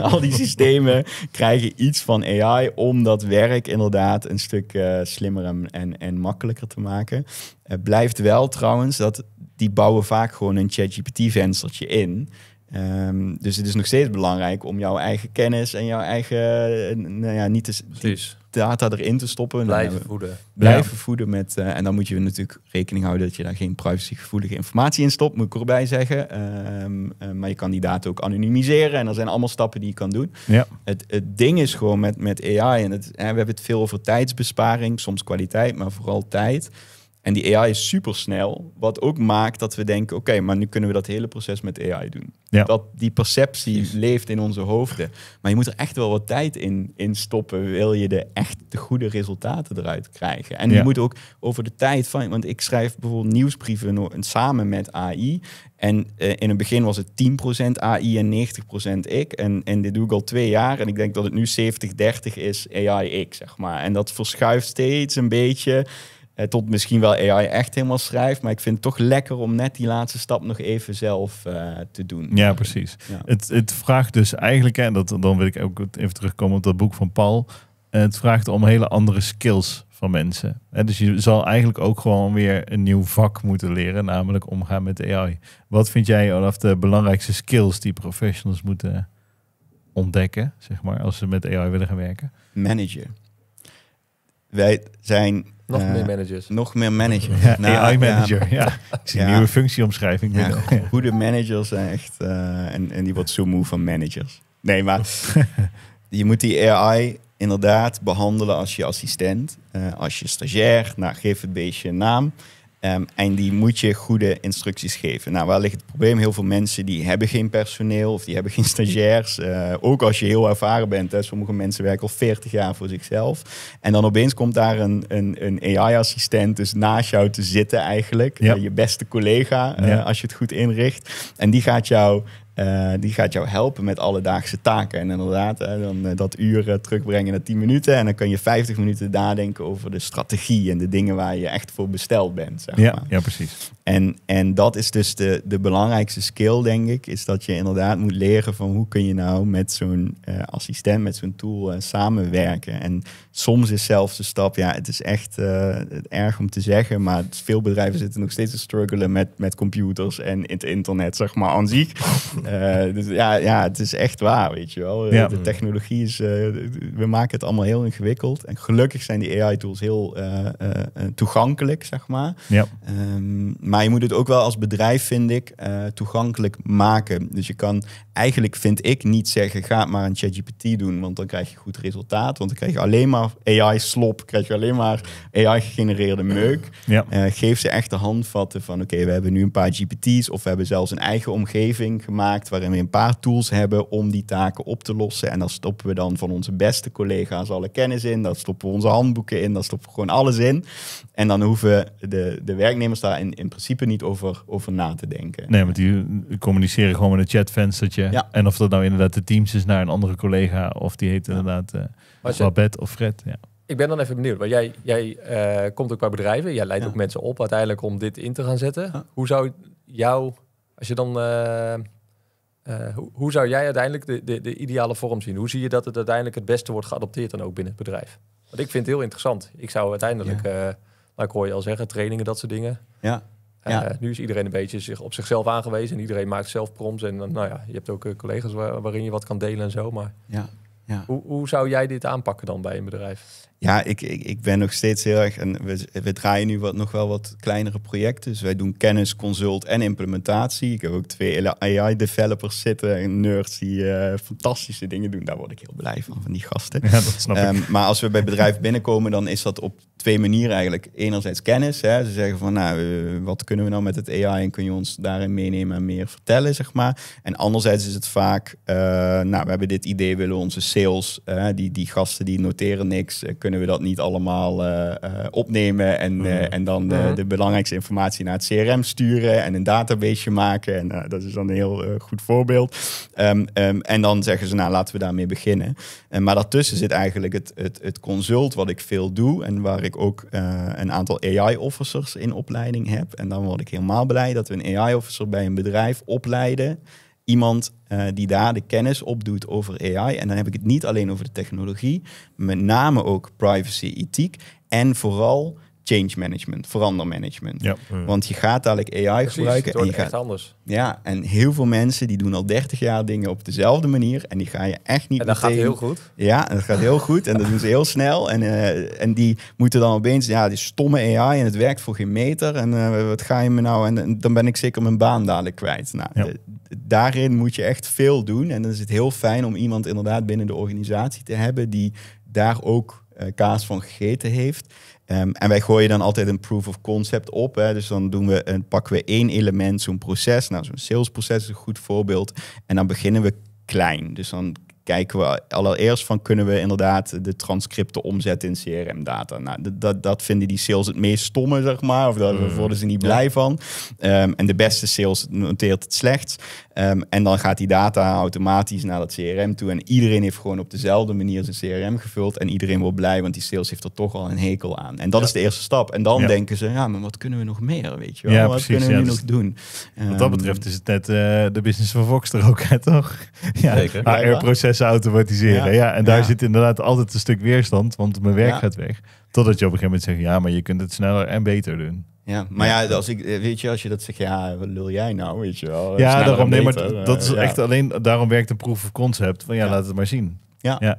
al die systemen krijgen iets van AI om dat werk inderdaad een stuk eh, slimmer en, en, makkelijker te maken. Het blijft wel trouwens dat die bouwen vaak gewoon een ChatGPT-venstertje in. Ehm, dus het is nog steeds belangrijk om jouw eigen kennis en jouw eigen, eh, nou ja, niet te, data erin te stoppen. Blijven voeden. Blijven voeden met. Eh, en dan moet je natuurlijk rekening houden dat je daar geen privacygevoelige informatie in stopt, moet ik erbij zeggen. Ehm, eh, maar je kan die data ook anonimiseren en er zijn allemaal stappen die je kan doen. Ja. Het, het ding is gewoon met, met AI, en het, hè, eh, we hebben het veel over tijdsbesparing, soms kwaliteit, maar vooral tijd. En die AI is supersnel, wat ook maakt dat we denken, oké, maar nu kunnen we dat hele proces met AI doen. Dat die perceptie leeft in onze hoofden. Maar je moet er echt wel wat tijd in, in stoppen, wil je de echt de goede resultaten eruit krijgen. En je moet ook over de tijd van, want ik schrijf bijvoorbeeld nieuwsbrieven samen met AI. En eh, in het begin was het 10% AI en 90% ik. En, en dit doe ik al twee jaar. En ik denk dat het nu 70-30 is AI-ik, zeg maar. En dat verschuift steeds een beetje. Eh, tot misschien wel AI echt helemaal schrijft. Maar ik vind het toch lekker om net die laatste stap nog even zelf eh, te doen. Ja, precies. Het, het vraagt dus eigenlijk, en dat, dan wil ik ook even terugkomen op dat boek van Paul. Eh, het vraagt om hele andere skills van mensen. dus je zal eigenlijk ook gewoon weer een nieuw vak moeten leren, namelijk omgaan met AI. Wat vind jij, af de belangrijkste skills die professionals moeten ontdekken, zeg maar, als ze met AI willen gaan werken? Manager. Wij zijn nog eh, meer managers. Nog meer managers. Ja, nou, AI-manager, ja. zie een nieuwe functieomschrijving. Hoe Hoe goede managers zijn echt... Eh, en, en die wordt zo moe van managers. Nee, maar je moet die AI inderdaad behandelen als je assistent, eh, als je stagiair. Nou, geef het beestje een naam. Ehm, en die moet je goede instructies geven. Nou, waar ligt het probleem? Heel veel mensen die hebben geen personeel of die hebben geen stagiairs. Eh, ook als je heel ervaren bent. Hè. Sommige mensen werken al 40 jaar voor zichzelf. En dan opeens komt daar een, een, een AI-assistent dus naast jou te zitten eigenlijk. Eh, je beste collega, eh, als je het goed inricht. En die gaat jou eh, die gaat jou helpen met alledaagse taken. En inderdaad, dan, eh, dat uur eh, terugbrengen naar 10 minuten. En dan kan je 50 minuten nadenken over de strategie en de dingen waar je echt voor besteld bent. Zeg ja, ja, precies. En, en dat is dus de, de belangrijkste skill, denk ik, is dat je inderdaad moet leren van hoe kun je nou met zo'n eh, assistent, met zo'n tool eh, samenwerken. En soms is zelfs de stap, ja, het is echt eh, erg om te zeggen, maar veel bedrijven zitten nog steeds te struggelen met, met computers en het internet, zeg maar, aan zich. dus ja, ja, het is echt waar, weet je wel. De technologie is, we maken het allemaal heel ingewikkeld. En gelukkig zijn die AI-tools heel toegankelijk, zeg maar. Ja. maar ehm, maar je moet het ook wel als bedrijf, vind ik, eh, toegankelijk maken. Dus je kan eigenlijk, vind ik, niet zeggen: ga maar een ChatGPT doen, want dan krijg je goed resultaat. Want dan krijg je alleen maar AI-slop, krijg je alleen maar AI-gegenereerde meuk. Ja. Eh, geef ze echt de handvatten van: oké, we hebben nu een paar GPT's, of we hebben zelfs een eigen omgeving gemaakt waarin we een paar tools hebben om die taken op te lossen. En dan stoppen we dan van onze beste collega's alle kennis in, daar stoppen we onze handboeken in, daar stoppen we gewoon alles in. En dan hoeven de, de werknemers daar in, in principe principe niet over, over na te denken. Nee, want die communiceren gewoon met een chatvenstertje. En of dat nou inderdaad de Teams is naar een andere collega of die heet inderdaad uh, Babette of Fred. Ja. Ik ben dan even benieuwd, want jij, jij eh, komt ook bij bedrijven. Jij leidt ook mensen op uiteindelijk om dit in te gaan zetten. Hoe zou jou, als je dan... Eh, hoe, zou jij uiteindelijk de, de, de, ideale vorm zien? Hoe zie je dat het uiteindelijk het beste wordt geadopteerd dan ook binnen het bedrijf? Want ik vind het heel interessant. Ik zou uiteindelijk, ja. ik hoor je al zeggen, trainingen, dat soort dingen. Ja. Ja. Eh, nu is iedereen een beetje zich, op zichzelf aangewezen en iedereen maakt zelf prompts. En dan, nou ja, je hebt ook eh, collega's waarin je wat kan delen en zo. Maar ja. Ja. Hoe, hoe zou jij dit aanpakken dan bij een bedrijf? Ja, ik, ik, ik, ben nog steeds heel erg. En we, we draaien nu wat, nog wel wat kleinere projecten. Dus wij doen kennis, consult en implementatie. Ik heb ook twee AI-developers zitten en nerds die eh, fantastische dingen doen. Daar word ik heel blij van, van die gasten. Ehm, maar als we bij bedrijven binnenkomen, dan is dat op twee manieren eigenlijk. Enerzijds kennis. Hè. Ze zeggen van, nou, eh, wat kunnen we nou met het AI en kun je ons daarin meenemen en meer vertellen, zeg maar. En anderzijds is het vaak, eh, nou, we hebben dit idee, willen onze sales, die, die gasten die noteren niks, kunnen kunnen we dat niet allemaal eh, eh, opnemen en, eh, mm-hmm. en dan de, mm-hmm. de, belangrijkste informatie naar het CRM sturen en een database maken. En dat is dan een heel goed voorbeeld. Ehm, ehm, en dan zeggen ze, nou laten we daarmee beginnen. En maar daartussen zit eigenlijk het, het, het consult wat ik veel doe en waar ik ook een aantal AI-officers in opleiding heb. En dan word ik helemaal blij dat we een AI-officer bij een bedrijf opleiden iemand eh, die daar de kennis op doet over AI. En dan heb ik het niet alleen over de technologie, met name ook privacy, ethiek en vooral change management, verandermanagement. Ja. Want je gaat dadelijk AI gebruiken. en je gaat, anders. Ja, en heel veel mensen die doen al 30 jaar dingen op dezelfde manier en die ga je echt niet. En dat gaat heel goed. Ja, dat gaat heel goed en dat doen ze heel snel en, eh, en die moeten dan opeens, ja, die stomme AI en het werkt voor geen meter en eh, wat ga je me nou en, en, dan ben ik zeker mijn baan dadelijk kwijt. Nou, ja daarin moet je echt veel doen. En dan is het heel fijn om iemand inderdaad binnen de organisatie te hebben die daar ook eh, kaas van gegeten heeft. Ehm, en wij gooien dan altijd een proof of concept op. Hè. Dus dan doen we pakken we één element, zo'n proces. Nou, zo'n salesproces is een goed voorbeeld. En dan beginnen we klein. Dus dan kijken we allereerst van kunnen we inderdaad de transcripten omzetten in CRM-data. Nou, dat, dat vinden die sales het meest stomme, zeg maar. Of daar mm. worden ze niet blij van. Ehm, en de beste sales noteert het slechts. Ehm, en dan gaat die data automatisch naar dat CRM toe. En iedereen heeft gewoon op dezelfde manier zijn CRM gevuld. En iedereen wordt blij, want die sales heeft er toch al een hekel aan. En dat is de eerste stap. En dan denken ze, ja, maar wat kunnen we nog meer, weet je wel? wat precies, kunnen we nu dus nog doen? Wat dat ehm, betreft is het net eh, de business van Vox er ook, hè, toch? Ja, Zeker. HR-proces automatiseren. Ja, en daar zit inderdaad altijd een stuk weerstand, want mijn werk gaat weg. Totdat je op een gegeven moment zegt, ja, maar je kunt het sneller en beter doen. Ja, maar ja, als ik, eh, weet je, als je dat zegt, ja, wat lul jij nou, weet je wel. Ja, daarom, nee, maar dat is eh, echt alleen, daarom werkt een proof of concept. Van ja, laat het maar zien. Ja. ja.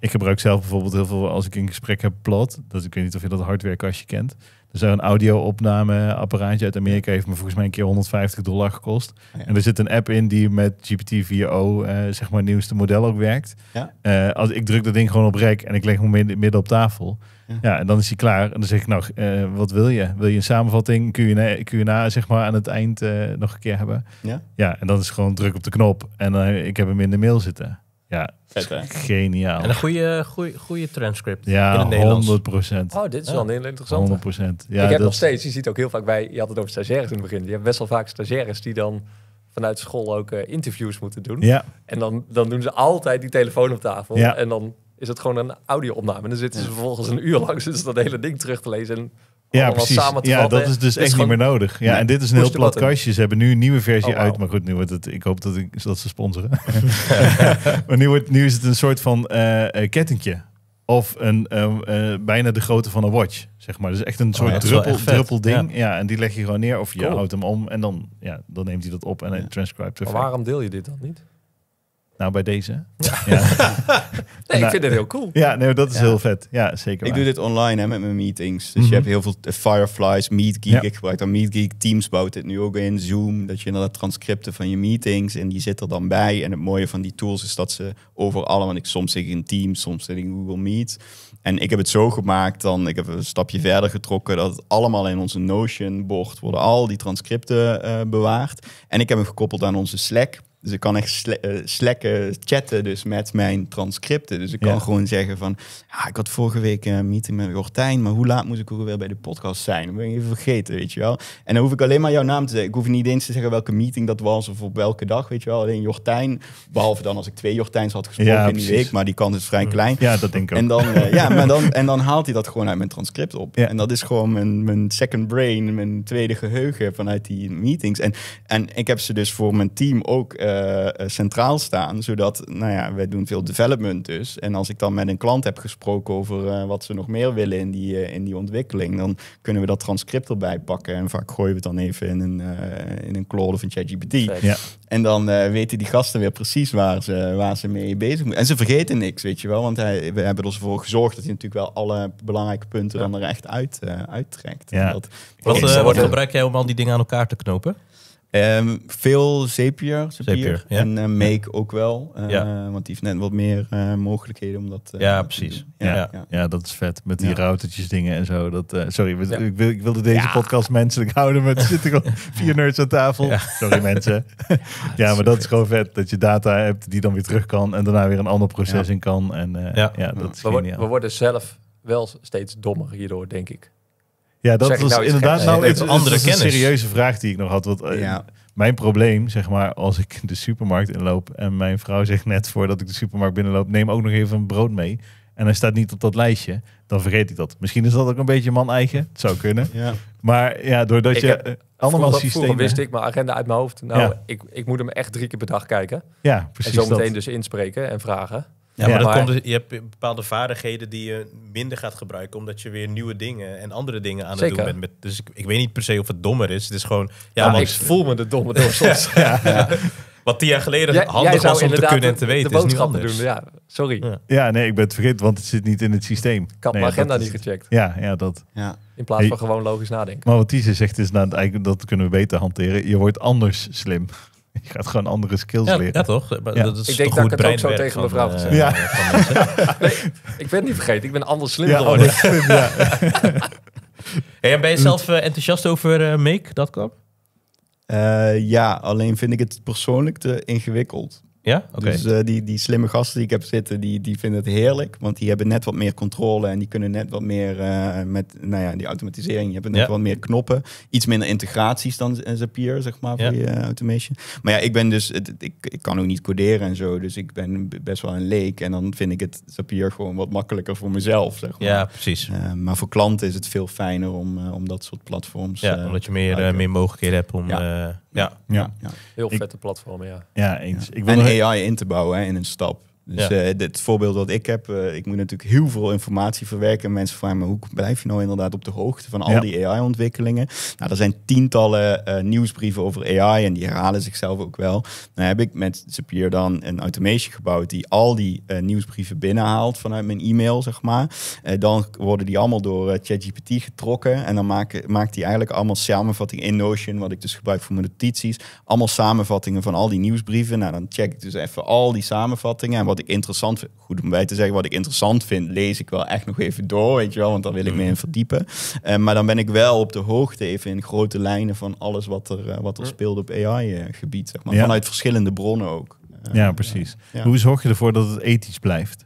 Ik gebruik zelf bijvoorbeeld heel veel, als ik in gesprek heb, plat. Dat, ik weet niet of je dat hardwerkkastje kent. Dus een audio-opnameapparaatje eh, uit Amerika heeft me volgens mij een keer 150 dollar gekost. En er zit een app in die met GPT-4o, uh, eh, zeg maar, nieuwste model ook werkt. Eh, als, ik druk dat ding gewoon op rek en ik leg hem midden, op tafel. Ja. en dan is hij klaar. En dan zeg ik, nog, wat wil je? Wil je een samenvatting, kun je na zeg maar, aan het eind nog een keer hebben? Ja. ja, en dan is gewoon druk op de knop. En ik heb hem in de mail zitten. Ja, Vet, geniaal. En een goede, goede, goede transcript ja, in het Nederlands. 100 procent. Oh, dit is wel een heel interessant. 100 procent. Ja, ik heb nog steeds, je ziet ook heel vaak bij, je had het over stagiaires in het begin. Je hebt best wel vaak stagiaires die dan vanuit school ook eh, interviews moeten doen. Ja. En dan, dan doen ze altijd die telefoon op tafel. Ja. En dan is het gewoon een audio-opname. En dan zitten ze vervolgens een uur lang dat hele ding terug te lezen. En ja, precies. Ja, dat is dus, echt niet meer nodig. Ja, en dit is een heel plat kastje. Ze hebben nu een nieuwe versie oh, uit. Maar goed, nu wordt het, ik hoop dat, ik, dat ze sponsoren. maar nu, wordt, nu is het een soort van uh, kettingje. Of een, ehm, eh, bijna de grootte van een watch, zeg maar. Dus echt een oh, soort druppel, druppel ding. Ja. en die leg je gewoon neer of je houdt hem om. En dan, ja, dan neemt hij dat op en hij transcribe. Maar waarom deel je dit dan niet? Nou, bij deze. Ja. nee, ik nou, vind het heel cool. Ja, nee, dat is heel vet. Ja, zeker. Ik doe dit online hè, met mijn meetings. Dus je mhm. hebt heel veel Fireflies, MeetGeek. Ja. Ik gebruik dan MeetGeek. Teams bouwt dit nu ook in. Zoom. Dat je de transcripten van je meetings. En die zit er dan bij. En het mooie van die tools is dat ze overal. Want ik soms zit in Teams, soms zit in Google Meet. En ik heb het zo gemaakt dan. Ik heb een stapje verder getrokken. Dat het allemaal in onze Notion-bord worden al die transcripten eh, bewaard. En ik heb hem gekoppeld aan onze Slack. Dus ik kan echt eh, slekken, chatten dus met mijn transcripten. Dus ik kan gewoon zeggen van... ja ik had vorige week eh, een meeting met Jortijn maar hoe laat moest ik ook weer bij de podcast zijn? Dat ben ik even vergeten, weet je wel. En dan hoef ik alleen maar jouw naam te zeggen. Ik hoef niet eens te zeggen welke meeting dat was... of op welke dag, weet je wel. Alleen Jortijn. Behalve dan als ik twee Jortijns had gesproken in die week... maar die kans dus is vrij mm. klein. Ja, dat denk ik ook. En dan, eh, ja, maar dan, en dan haalt hij dat gewoon uit mijn transcript op. En dat is gewoon mijn, mijn second brain... mijn tweede geheugen vanuit die meetings. En, en ik heb ze dus voor mijn team ook... Eh, eh, centraal staan. Zodat, nou ja, wij doen veel development dus. En als ik dan met een klant heb gesproken over eh, wat ze nog meer willen in die, in die ontwikkeling, dan kunnen we dat transcript erbij pakken. En vaak gooien we het dan even in een, in een Claude of een ChatGPT. Ja. En dan weten die gasten weer precies waar ze, waar ze mee bezig moeten. En ze vergeten niks, weet je wel. Want we hebben ervoor gezorgd dat hij natuurlijk wel alle belangrijke punten dan er echt uit uittrekt. wat, wat gebruik jij om al die dingen aan elkaar te knopen? Ehm, veel Zapier, en eh, Make ook wel. Eh, want die heeft net wat meer eh, mogelijkheden om dat Ja, precies. Ja, ja, dat is vet. Met die routertjes dingen en zo. Dat, sorry, ik, wil, ik wilde deze podcast menselijk houden, maar er zitten vier nerds aan tafel. Sorry mensen. ja, maar dat is gewoon vet. Dat je data hebt die dan weer terug kan en daarna weer een ander proces in kan. En ja, dat is geniaal. we worden zelf wel steeds dommer hierdoor, denk ik. Ja, dat was nou inderdaad nou andere een serieuze vraag die ik nog had. Want eh, mijn probleem, zeg maar, als ik de supermarkt inloop en mijn vrouw zegt net voordat ik de supermarkt binnenloop, neem ook nog even een brood mee. En hij staat niet op dat lijstje, dan vergeet ik dat. Misschien is dat ook een beetje man-eigen. Het zou kunnen. Ja. Maar ja, doordat je heb, eh, allemaal systemen... Vroeger wist ik mijn agenda uit mijn hoofd. Nou, ik, ik moet hem echt drie keer per dag kijken. Ja, precies En zo meteen dus inspreken en vragen. Ja, maar, Dat komt, dus- je hebt bepaalde vaardigheden die je minder gaat gebruiken, omdat je weer nieuwe dingen en andere dingen aan het doen bent. dus ik, weet niet per se of het dommer is. Het is gewoon, ja, man, ik voel me de domme door soms. ja. Wat tien jaar geleden handig was om te kunnen en te weten, is nu anders. Doen, ja, sorry. Ja. nee, ik ben het vergeten, want het zit niet in het systeem. Ik had mijn agenda niet gecheckt. Ja, ja, dat. Ja. In plaats van gewoon logisch nadenken. Maar wat Tiese zegt is, nou, eigenlijk, dat kunnen we beter hanteren. Je wordt anders slim. Je gaat gewoon andere skills leren. Ja, toch? Dat is ik denk dat ik het ook zo tegen mevrouw vrouw eh, zou ja. nee, ik ben niet vergeten. Ik ben anders slim dan ik. hey, ben je zelf eh, enthousiast over uh, eh, make.com? Uh, ja, alleen vind ik het persoonlijk te ingewikkeld. Ja? Dus eh, die, die slimme gasten die ik heb zitten, die, die vinden het heerlijk. Want die hebben net wat meer controle en die kunnen net wat meer eh, met nou ja, die automatisering. Je hebt net wat meer knoppen. Iets minder integraties dan eh, Zapier, zeg maar, voor je automation. Maar ja, ik ben dus, ik, ik kan ook niet coderen en zo. Dus ik ben best wel een leek. En dan vind ik het Zapier gewoon wat makkelijker voor mezelf, zeg maar. Ja, precies. maar voor klanten is het veel fijner om, om dat soort platforms... Ja, omdat je meer, meer mogelijkheden hebt om... Ja. ja. Heel vette platformen, ja. Ja, eens. Ik wil en AI in te bouwen hè, in een stap. Dus ja. Eh, voorbeeld wat ik heb, eh, ik moet natuurlijk heel veel informatie verwerken. Mensen vragen me, hoe blijf je nou inderdaad op de hoogte van al die AI-ontwikkelingen? Nou, er zijn tientallen eh, nieuwsbrieven over AI en die herhalen zichzelf ook wel. Dan heb ik met Zapier dan een automation gebouwd die al die nieuwsbrieven binnenhaalt vanuit mijn e-mail, zeg maar. dan worden die allemaal door ChatGPT getrokken en dan maak, maakt hij eigenlijk allemaal samenvattingen in Notion, wat ik dus gebruik voor mijn notities. Allemaal samenvattingen van al die nieuwsbrieven. Nou, dan check ik dus even al die samenvattingen en wat wat ik interessant vind. Goed om bij te zeggen, wat ik interessant vind, lees ik wel echt nog even door, weet je wel, want daar wil ik me in hmm. verdiepen. Uh, maar dan ben ik wel op de hoogte even in grote lijnen van alles wat er, eh, wat er speelt op AI-gebied, eh, zeg maar. Vanuit verschillende bronnen ook. ja, precies. Hoe zorg je ervoor dat het ethisch blijft?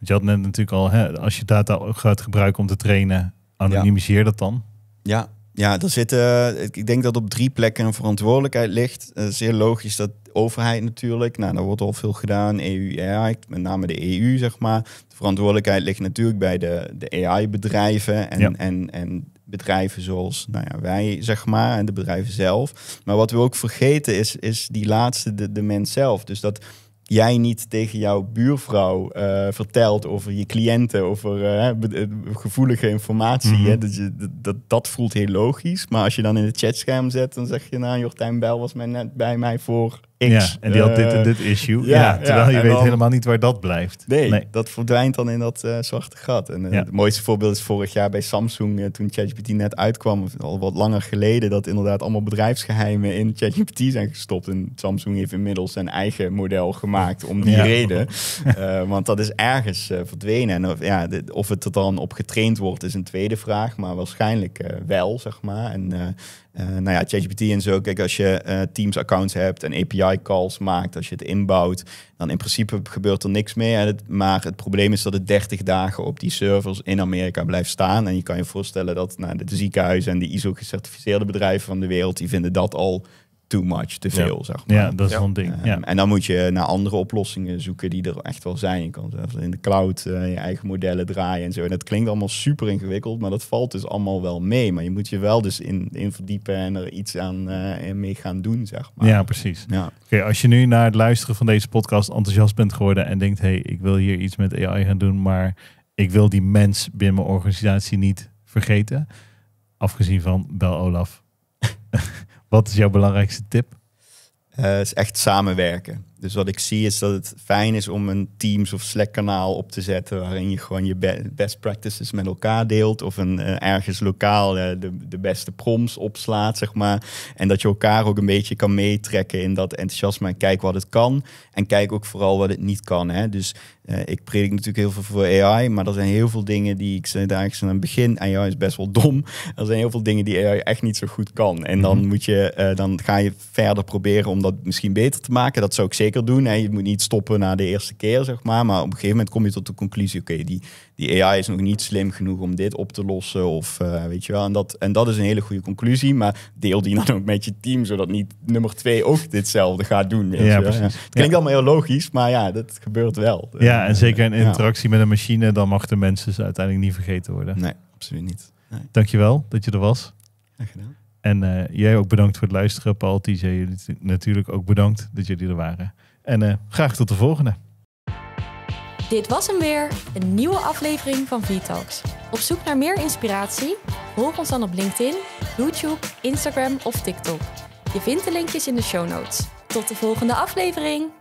je had net natuurlijk al, hè, als je data gaat gebruiken om te trainen, anonimiseer dat dan? Ja, ja, er zitten, ik denk dat op drie plekken een verantwoordelijkheid ligt. zeer logisch dat overheid natuurlijk. Nou, daar wordt al veel gedaan. EU met name de EU, zeg maar. De verantwoordelijkheid ligt natuurlijk bij de, de AI-bedrijven en, en, en bedrijven zoals nou ja, wij, zeg maar, en de bedrijven zelf. Maar wat we ook vergeten is, is die laatste, de, de mens zelf. Dus dat jij niet tegen jouw buurvrouw eh, vertelt over je cliënten, over uh, gevoelige informatie. Mhm. hè? Dat, je, dat, dat voelt heel logisch. Maar als je dan in het chatscherm zet, dan zeg je nou, Jortijn Bel was mij net bij mij voor ja, en die had dit en eh, dit issue. Ja, terwijl je weet helemaal niet waar dat blijft. Nee, dat verdwijnt dan in dat eh, zwarte gat. En eh, het mooiste voorbeeld is vorig jaar bij Samsung, toen ChatGPT net uitkwam, al wat langer geleden, dat inderdaad allemaal bedrijfsgeheimen in ChatGPT zijn gestopt. En Samsung heeft inmiddels zijn eigen model gemaakt om die reden. want dat is ergens verdwenen. En of, ja, of het er dan op getraind wordt, is een tweede vraag, maar waarschijnlijk wel, zeg maar. En eh, nou ja, ChatGPT en zo. Kijk, als je eh, Teams-accounts hebt en API-calls maakt, als je het inbouwt, dan in principe gebeurt er niks meer. maar het probleem is dat het 30 dagen op die servers in Amerika blijft staan. En je kan je voorstellen dat nou, de ziekenhuizen en de ISO-gecertificeerde bedrijven van de wereld, die vinden dat al too much, te veel, ja. zeg maar. Ja, dat is een ding. Eh, ja. en dan moet je naar andere oplossingen zoeken die er echt wel zijn. Je kan in de cloud eh, je eigen modellen draaien en zo. En dat klinkt allemaal super ingewikkeld, maar dat valt dus allemaal wel mee. Maar je moet je wel dus in, in verdiepen en er iets aan uh, mee gaan doen, zeg maar. Ja, precies. Ja. Oké, als je nu naar het luisteren van deze podcast enthousiast bent geworden en denkt, hey, ik wil hier iets met AI gaan doen, maar ik wil die mens binnen mijn organisatie niet vergeten. Afgezien van bel Olaf. Wat is jouw belangrijkste tip? Uh, is echt samenwerken. Dus wat ik zie is dat het fijn is om een Teams of Slack kanaal op te zetten waarin je gewoon je best practices met elkaar deelt of een, eh, ergens lokaal eh, de, de beste prompts opslaat, zeg maar. En dat je elkaar ook een beetje kan meetrekken in dat enthousiasme en kijk wat het kan en kijk ook vooral wat het niet kan. Hè? Dus uh, ik predik natuurlijk heel veel voor AI, maar er zijn heel veel dingen die ik zei daar aan het begin. AI is best wel dom. Er zijn heel veel dingen die AI echt niet zo goed kan. En dan, mhm. moet je, eh, dan ga je verder proberen om dat misschien beter te maken. Dat zou ik zeker doen. Hè. Je moet niet stoppen na de eerste keer, zeg maar. Maar op een gegeven moment kom je tot de conclusie: oké, die die AI is nog niet slim genoeg om dit op te lossen. Of eh, weet je wel. En dat, en dat is een hele goede conclusie. Maar deel die dan ook met je team, zodat niet nummer twee ook ditzelfde gaat doen. Ja, precies. Het klinkt allemaal heel logisch, maar ja, dat gebeurt wel. Ja, en eh, zeker in interactie met een machine, dan mag de mensen dus uiteindelijk niet vergeten worden. Nee, absoluut niet. Nee. Dankjewel dat je er was. Graag gedaan. En eh, jij ook bedankt voor het luisteren, Paul, TJ. Jullie natuurlijk ook bedankt dat jullie er waren. En graag tot de volgende. Dit was hem weer, een nieuwe aflevering van VTalks. talks Op zoek naar meer inspiratie? Volg ons dan op LinkedIn, YouTube, Instagram of TikTok. Je vindt de linkjes in de show notes. Tot de volgende aflevering!